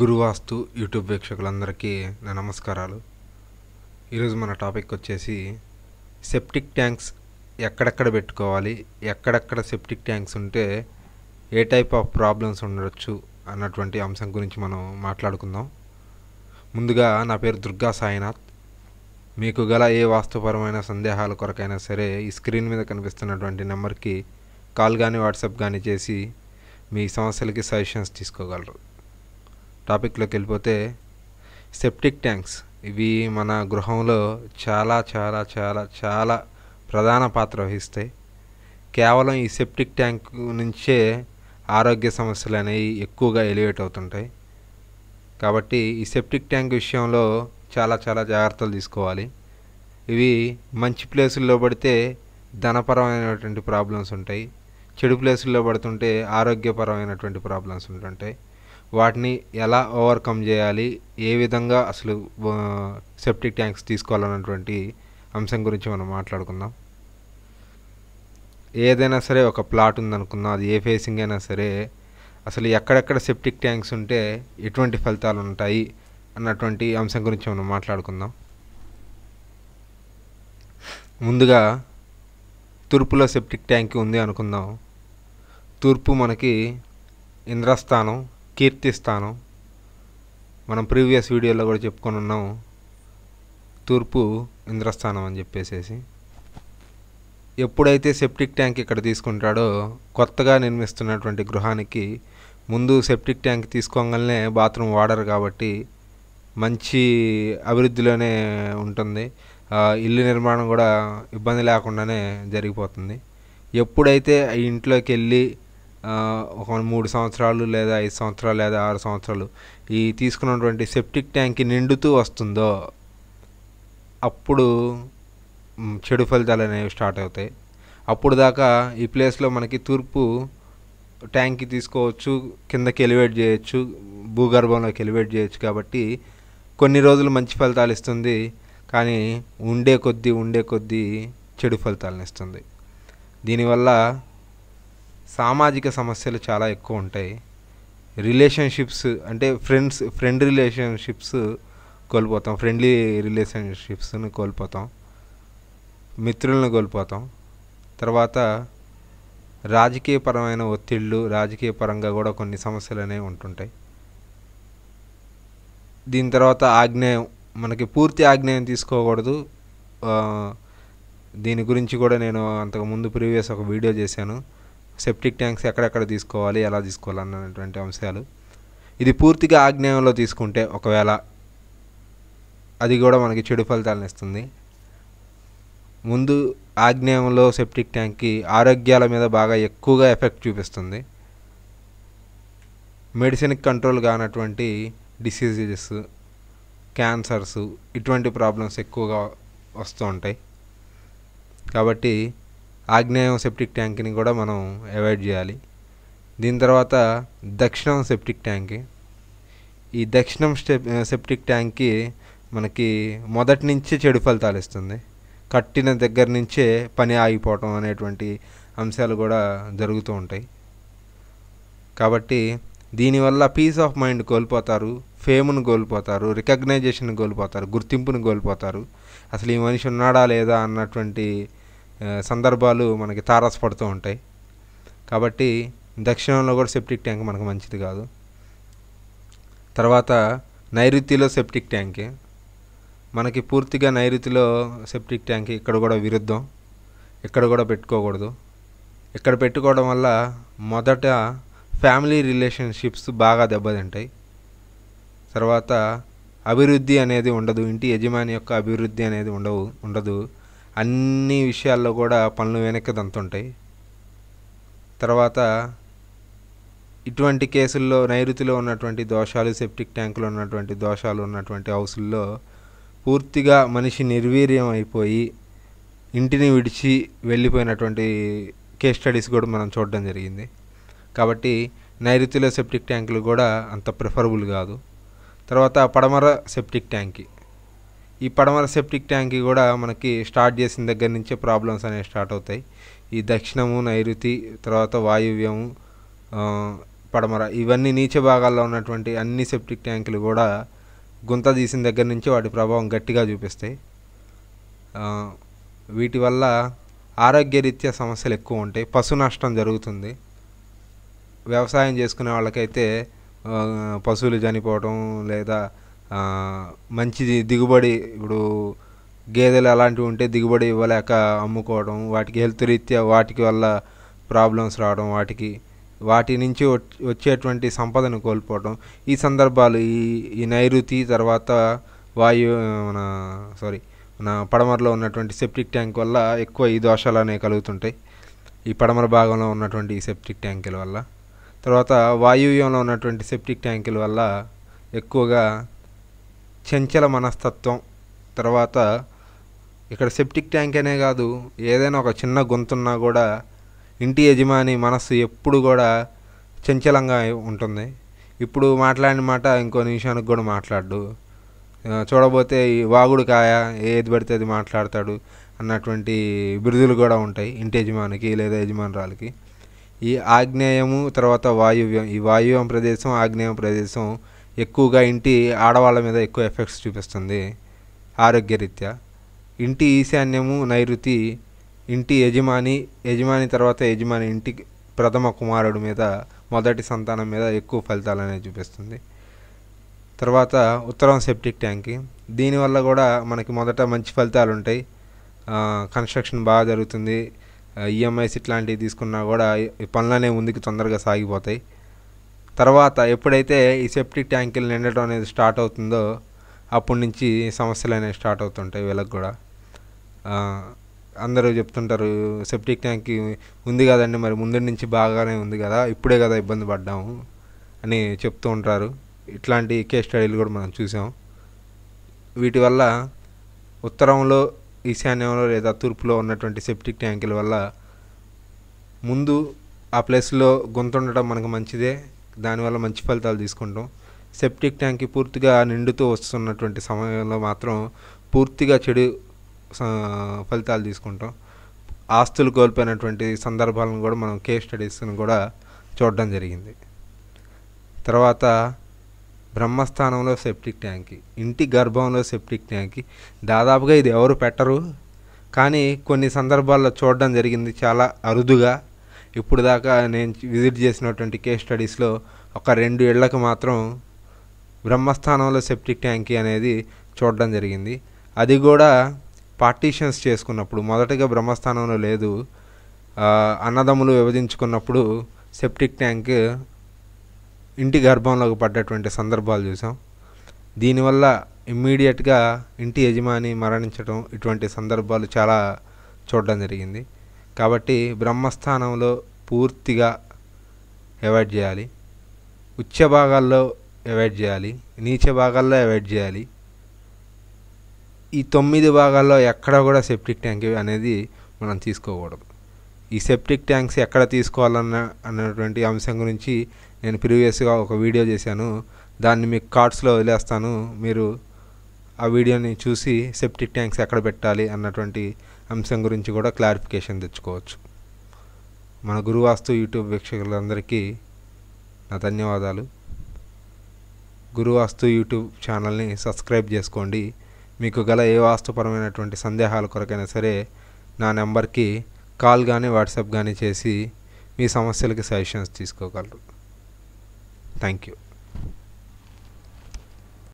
గురువాస్తు YouTube వీక్షకులందరికీ నా నమస్కారాలు ఈరోజు మన టాపిక్ వచ్చేసి సెప్టిక్ ట్యాంక్స్ ఎక్కడెక్కడ పెట్టుకోవాలి ఎక్కడెక్కడ సెప్టిక్ ట్యాంక్స్ ఉంటే ఏ టైప్ ఆఫ్ ప్రాబ్లమ్స్ ఉండొచ్చు అన్నటువంటి అంశం గురించి మనం మాట్లాడుకుందాం ముందుగా నా పేరు దుర్గా సాయినాథ్ మీకు గల ఏ వాస్తుపరమైన సందేహాల కొరకైనా సరే ఈ స్క్రీన్ మీద కనిపిస్తున్నటువంటి నెంబర్కి కాల్ కానీ వాట్సాప్ కానీ చేసి మీ సమస్యలకి సజెషన్స్ తీసుకోగలరు టాపిక్లోకి వెళ్ళిపోతే సెప్టిక్ ట్యాంక్స్ ఇవి మన గృహంలో చాలా చాలా చాలా చాలా ప్రధాన పాత్ర వహిస్తాయి కేవలం ఈ సెప్టిక్ ట్యాంక్ నుంచే ఆరోగ్య సమస్యలు అనేవి ఎక్కువగా ఎలివేట్ అవుతుంటాయి కాబట్టి ఈ సెప్టిక్ ట్యాంక్ విషయంలో చాలా చాలా జాగ్రత్తలు తీసుకోవాలి ఇవి మంచి ప్లేసుల్లో పడితే ధనపరమైనటువంటి ప్రాబ్లమ్స్ ఉంటాయి చెడు ప్లేసుల్లో పడుతుంటే ఆరోగ్యపరమైనటువంటి ప్రాబ్లమ్స్ ఉంటుంటాయి వాటిని ఎలా ఓవర్కమ్ చేయాలి ఏ విధంగా అసలు సెప్టిక్ ట్యాంక్స్ తీసుకోవాలన్నటువంటి అంశం గురించి మనం మాట్లాడుకుందాం ఏదైనా సరే ఒక ప్లాట్ ఉందనుకుందాం అది ఏ ఫేసింగ్ అయినా సరే అసలు ఎక్కడెక్కడ సెప్టిక్ ట్యాంక్స్ ఉంటే ఎటువంటి ఫలితాలు ఉంటాయి అన్నటువంటి అంశం గురించి మనం మాట్లాడుకుందాం ముందుగా తూర్పులో సెప్టిక్ ట్యాంక్ ఉంది అనుకుందాం తూర్పు మనకి ఇంద్రస్థానం కీర్తిస్థానం మనం ప్రీవియస్ వీడియోలో కూడా చెప్పుకొని ఉన్నాం తూర్పు ఇంద్రస్థానం అని చెప్పేసేసి ఎప్పుడైతే సెప్టిక్ ట్యాంక్ ఇక్కడ తీసుకుంటాడో కొత్తగా నిర్మిస్తున్నటువంటి గృహానికి ముందు సెప్టిక్ ట్యాంక్ తీసుకోగానే బాత్రూమ్ వాడరు కాబట్టి మంచి అభివృద్ధిలోనే ఉంటుంది ఇల్లు నిర్మాణం కూడా ఇబ్బంది లేకుండానే జరిగిపోతుంది ఎప్పుడైతే ఇంట్లోకి వెళ్ళి ఒక మూడు సంవత్సరాలు లేదా ఐదు సంవత్సరాలు లేదా ఆరు సంవత్సరాలు ఈ తీసుకున్నటువంటి సెప్టిక్ ట్యాంక్ నిండుతూ వస్తుందో అప్పుడు చెడు ఫలితాలు అనేవి స్టార్ట్ అవుతాయి అప్పుడు దాకా ఈ ప్లేస్లో మనకి తూర్పు ట్యాంక్కి తీసుకోవచ్చు కిందకి ఎలివేట్ చేయొచ్చు భూగర్భంలోకి ఎలివేట్ చేయొచ్చు కాబట్టి కొన్ని రోజులు మంచి ఫలితాలు ఇస్తుంది కానీ ఉండే కొద్దీ ఉండే కొద్దీ చెడు ఫలితాలను ఇస్తుంది దీనివల్ల సామాజిక సమస్యలు చాలా ఎక్కువ ఉంటాయి రిలేషన్షిప్స్ అంటే ఫ్రెండ్స్ ఫ్రెండ్ రిలేషన్షిప్స్ కోల్పోతాం ఫ్రెండ్లీ రిలేషన్షిప్స్ని కోల్పోతాం మిత్రులను కోల్పోతాం తర్వాత రాజకీయపరమైన ఒత్తిళ్ళు రాజకీయపరంగా కూడా కొన్ని సమస్యలు అనేవి ఉంటుంటాయి దీని తర్వాత ఆగ్నేయం మనకి పూర్తి ఆగ్నేయం తీసుకోకూడదు దీని గురించి కూడా నేను అంతకుముందు ప్రీవియస్ ఒక వీడియో చేశాను సెప్టిక్ ట్యాంక్స్ ఎక్కడెక్కడ తీసుకోవాలి ఎలా తీసుకోవాలి అన్నటువంటి అంశాలు ఇది పూర్తిగా ఆగ్నేయంలో తీసుకుంటే ఒకవేళ అది కూడా మనకి చెడు ఫలితాలను ఇస్తుంది ముందు ఆగ్నేయంలో సెప్టిక్ ట్యాంక్కి ఆరోగ్యాల మీద బాగా ఎక్కువగా ఎఫెక్ట్ చూపిస్తుంది మెడిసిన్కి కంట్రోల్ కానటువంటి డిసీజెస్ క్యాన్సర్స్ ఇటువంటి ప్రాబ్లమ్స్ ఎక్కువగా వస్తూ ఉంటాయి కాబట్టి ఆగ్నేయం సెప్టిక్ ట్యాంక్ని కూడా మనం అవాయిడ్ చేయాలి దీని తర్వాత దక్షిణం సెప్టిక్ ట్యాంక్ ఈ దక్షిణం సెప్టిక్ ట్యాంక్కి మనకి మొదటి నుంచే చెడు ఫలితాలు ఇస్తుంది కట్టిన దగ్గర నుంచే పని ఆగిపోవటం అనేటువంటి అంశాలు కూడా జరుగుతూ ఉంటాయి కాబట్టి దీనివల్ల పీస్ ఆఫ్ మైండ్ కోల్పోతారు ఫేమును కోల్పోతారు రికగ్నైజేషన్ కోల్పోతారు గుర్తింపును కోల్పోతారు అసలు ఈ మనిషి ఉన్నాడా లేదా అన్నటువంటి సందర్భాలు మనకి తారసపడుతూ ఉంటాయి కాబట్టి దక్షిణంలో కూడా సెప్టిక్ ట్యాంక్ మనకు మంచిది కాదు తర్వాత నైరుతిలో సెప్టిక్ ట్యాంక్ మనకి పూర్తిగా నైరుతిలో సెప్టిక్ ట్యాంక్ ఇక్కడ కూడా విరుద్ధం ఇక్కడ కూడా పెట్టుకోకూడదు ఇక్కడ పెట్టుకోవడం వల్ల మొదట ఫ్యామిలీ రిలేషన్షిప్స్ బాగా దెబ్బతింటాయి తర్వాత అభివృద్ధి అనేది ఉండదు ఇంటి యజమాని యొక్క అభివృద్ధి అనేది ఉండవు ఉండదు అన్ని విషయాల్లో కూడా పనులు వెనక్కి దంతుంటాయి తర్వాత ఇటువంటి కేసుల్లో నైరుతిలో ఉన్నటువంటి దోషాలు సెప్టిక్ ట్యాంకులో ఉన్నటువంటి దోషాలు ఉన్నటువంటి హౌసుల్లో పూర్తిగా మనిషి నిర్వీర్యం అయిపోయి ఇంటిని విడిచి వెళ్ళిపోయినటువంటి కేస్ స్టడీస్ కూడా మనం చూడడం జరిగింది కాబట్టి నైరుతిలో సెప్టిక్ ట్యాంకులు కూడా అంత ప్రిఫరబుల్ కాదు తర్వాత పడమర సెప్టిక్ ట్యాంకి ఈ పడమర సెప్టిక్ ట్యాంక్ కూడా మనకి స్టార్ట్ చేసిన దగ్గర నుంచే ప్రాబ్లమ్స్ అనేవి స్టార్ట్ అవుతాయి ఈ దక్షిణము నైరుతి తర్వాత వాయువ్యము పడమర ఇవన్నీ నీచ భాగాల్లో ఉన్నటువంటి అన్ని సెప్టిక్ ట్యాంకులు కూడా గుంత తీసిన దగ్గర నుంచి వాటి ప్రభావం గట్టిగా చూపిస్తాయి వీటి వల్ల ఆరోగ్యరీత్యా సమస్యలు ఎక్కువ ఉంటాయి పశు నష్టం జరుగుతుంది వ్యవసాయం చేసుకునే వాళ్ళకైతే పశువులు చనిపోవటం లేదా మంచి దిగుబడి ఇప్పుడు గేదెలు అలాంటివి ఉంటే దిగుబడి ఇవ్వలేక అమ్ముకోవడం వాటికి హెల్త్ రీత్యా వాటికి వల్ల ప్రాబ్లమ్స్ రావడం వాటికి వాటి నుంచి వచ్చేటువంటి సంపదను కోల్పోవడం ఈ సందర్భాలు ఈ ఈ నైరుతి తర్వాత వాయు మన సారీ మన పడమరలో ఉన్నటువంటి సెప్టిక్ ట్యాంక్ వల్ల ఎక్కువ ఈ దోషాలు అనేవి కలుగుతుంటాయి ఈ పడమర భాగంలో ఉన్నటువంటి ఈ సెప్టిక్ ట్యాంకుల వల్ల తర్వాత వాయువ్యంలో ఉన్నటువంటి సెప్టిక్ ట్యాంకుల వల్ల ఎక్కువగా చంచల మనస్తత్వం తర్వాత ఇక్కడ సెప్టిక్ ట్యాంక్ అనే కాదు ఏదైనా ఒక చిన్న గొంతున్నా కూడా ఇంటి యజమాని మనస్సు ఎప్పుడు కూడా చంచలంగా ఉంటుంది ఇప్పుడు మాట్లాడిన మాట ఇంకో నిమిషానికి కూడా మాట్లాడు చూడబోతే ఈ వాగుడు కాయ ఏది పడితే అది మాట్లాడతాడు అన్నటువంటి బిరుదులు కూడా ఉంటాయి ఇంటి యజమానికి లేదా యజమానురాలకి ఈ ఆగ్నేయము తర్వాత వాయువ్యం ఈ వాయువ్యం ప్రదేశం ఆగ్నేయం ప్రదేశం ఎక్కువగా ఇంటి ఆడవాళ్ళ మీద ఎక్కువ ఎఫెక్ట్స్ చూపిస్తుంది ఆరోగ్యరీత్యా ఇంటి ఈశాన్యము నైరుతి ఇంటి యజమాని యజమాని తర్వాత యజమాని ఇంటి ప్రథమ కుమారుడు మీద మొదటి సంతానం మీద ఎక్కువ ఫలితాలు అనేది చూపిస్తుంది తర్వాత ఉత్తరం సెప్టిక్ ట్యాంక్ దీనివల్ల కూడా మనకి మొదట మంచి ఫలితాలు ఉంటాయి కన్స్ట్రక్షన్ బాగా జరుగుతుంది ఈఎంఐస్ ఇట్లాంటివి తీసుకున్నా కూడా పనులనే ముందుకు తొందరగా సాగిపోతాయి తర్వాత ఎప్పుడైతే ఈ సెప్టిక్ ట్యాంకులు నిండటం అనేది స్టార్ట్ అవుతుందో అప్పటి నుంచి సమస్యలు అనేవి స్టార్ట్ అవుతుంటాయి వీళ్ళకి కూడా అందరూ చెప్తుంటారు సెప్టిక్ ట్యాంక్ ఉంది కదండి మరి ముందు నుంచి బాగానే ఉంది కదా ఇప్పుడే కదా ఇబ్బంది పడ్డాము అని చెప్తూ ఉంటారు ఇట్లాంటి కేస్ స్టడీలు కూడా మనం చూసాం వీటి వల్ల ఉత్తరంలో ఈశాన్యంలో లేదా తూర్పులో ఉన్నటువంటి సెప్టిక్ ట్యాంకుల వల్ల ముందు ఆ ప్లేస్లో గొంతుండటం మనకు మంచిదే దానివల్ల మంచి ఫలితాలు తీసుకుంటాం సెప్టిక్ ట్యాంక్ పూర్తిగా నిండుతూ వస్తున్నటువంటి సమయంలో మాత్రం పూర్తిగా చెడు ఫలితాలు తీసుకుంటాం ఆస్తులు కోల్పోయినటువంటి సందర్భాలను కూడా మనం కేస్ స్టడీస్ను కూడా చూడడం జరిగింది తర్వాత బ్రహ్మస్థానంలో సెప్టిక్ ట్యాంక్ ఇంటి గర్భంలో సెప్టిక్ ట్యాంక్ దాదాపుగా ఇది ఎవరు పెట్టరు కానీ కొన్ని సందర్భాల్లో చూడడం జరిగింది చాలా అరుదుగా ఇప్పుడు దాకా నేను విజిట్ చేసినటువంటి కేస్ స్టడీస్లో ఒక రెండు ఏళ్లకు మాత్రం బ్రహ్మస్థానంలో సెప్టిక్ ట్యాంకీ అనేది చూడడం జరిగింది అది కూడా పార్టీషన్స్ చేసుకున్నప్పుడు మొదటగా బ్రహ్మస్థానంలో లేదు అన్నదమ్ములు విభజించుకున్నప్పుడు సెప్టిక్ ట్యాంక్ ఇంటి గర్భంలోకి పడ్డటువంటి సందర్భాలు చూసాం దీనివల్ల ఇమ్మీడియట్గా ఇంటి యజమాని మరణించడం ఇటువంటి సందర్భాలు చాలా చూడడం జరిగింది కాబట్టి బ్రహ్మస్థానంలో పూర్తిగా అవాయిడ్ చేయాలి ఉచ్చ భాగాల్లో అవాయిడ్ చేయాలి నీచ భాగాల్లో అవాయిడ్ చేయాలి ఈ తొమ్మిది భాగాల్లో ఎక్కడ కూడా సెప్టిక్ ట్యాంక్ అనేది మనం తీసుకోకూడదు ఈ సెప్టిక్ ట్యాంక్స్ ఎక్కడ తీసుకోవాలన్న అన్నటువంటి అంశం గురించి నేను ప్రీవియస్గా ఒక వీడియో చేశాను దాన్ని మీకు కార్డ్స్లో వదిలేస్తాను మీరు ఆ వీడియోని చూసి సెప్టిక్ ట్యాంక్స్ ఎక్కడ పెట్టాలి అన్నటువంటి అంశం గురించి కూడా క్లారిఫికేషన్ తెచ్చుకోవచ్చు మన గురువాస్తు యూట్యూబ్ వీక్షకులందరికీ నా ధన్యవాదాలు గురువాస్తు యూట్యూబ్ ఛానల్ని సబ్స్క్రైబ్ చేసుకోండి మీకు గల ఏ వాస్తుపరమైనటువంటి సందేహాల కొరకైనా సరే నా నెంబర్కి కాల్ కానీ వాట్సాప్ కానీ చేసి మీ సమస్యలకి సజెషన్స్ తీసుకోగలరు థ్యాంక్ యూ